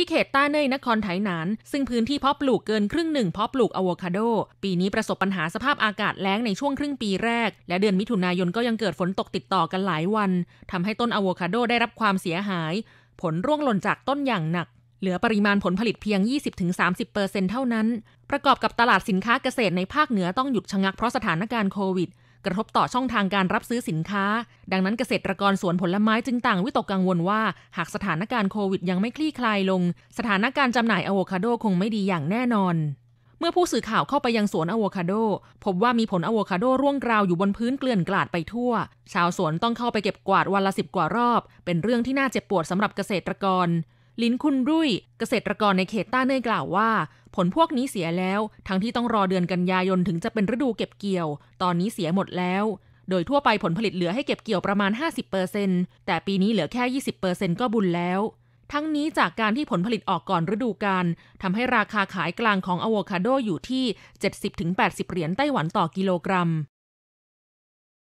ที่เขตต้าเนยนครไถหนาน ซึ่งพื้นที่เพาะปลูกเกินครึ่งหนึ่งเพาะปลูกอะโวคาโด ปีนี้ประสบปัญหาสภาพอากาศแล้งในช่วงครึ่งปีแรกและเดือนมิถุนายนก็ยังเกิดฝนตกติดต่อกันหลายวัน ทำให้ต้นอะโวคาโดได้รับความเสียหาย ผลร่วงหล่นจากต้นอย่างหนัก เหลือปริมาณผลผลิตเพียง 20-30%เท่านั้น ประกอบกับตลาดสินค้าเกษตรในภาคเหนือต้องหยุดชะงักเพราะสถานการณ์โควิดกระทบต่อช่องทางการรับซื้อสินค้า ดังนั้นเกษตรกรสวนผลไม้จึงต่างวิตกกังวลว่า หากสถานการณ์โควิด ยังไม่คลี่คลายลง สถานการณ์จำหน่ายอะโวคาโดคงไม่ดีอย่างแน่นอนเมื่อผู้สื่อข่าวเข้าไปยังสวนอะโวคาโดพบว่ามีผลอะโวคาโดร่วงกราวอยู่บนพื้นเกลื่อนกลาดไปทั่วชาวสวนต้องเข้าไปเก็บกวาดวันละสิบกว่ารอบ เป็นเรื่องที่น่าเจ็บปวดสำหรับเกษตรกรลินคุณรุ่ยเกษตรกรในเขตต้าเนยกล่าวว่าผลพวกนี้เสียแล้ว ทั้งที่ต้องรอเดือนกันยายนถึงจะเป็นฤดูเก็บเกี่ยวตอนนี้เสียหมดแล้ว โดยทั่วไปผลผลิตเหลือให้เก็บเกี่ยวประมาณ 50%แต่ปีนี้เหลือแค่ 20%ก็บุญแล้ว ทั้งนี้จากการที่ผลผลิตออกก่อนฤดูกาลทำให้ราคาขายกลางของอะโวคาโดอยู่ที่ 70-80เหรียญไต้หวันต่อกิโลกรัม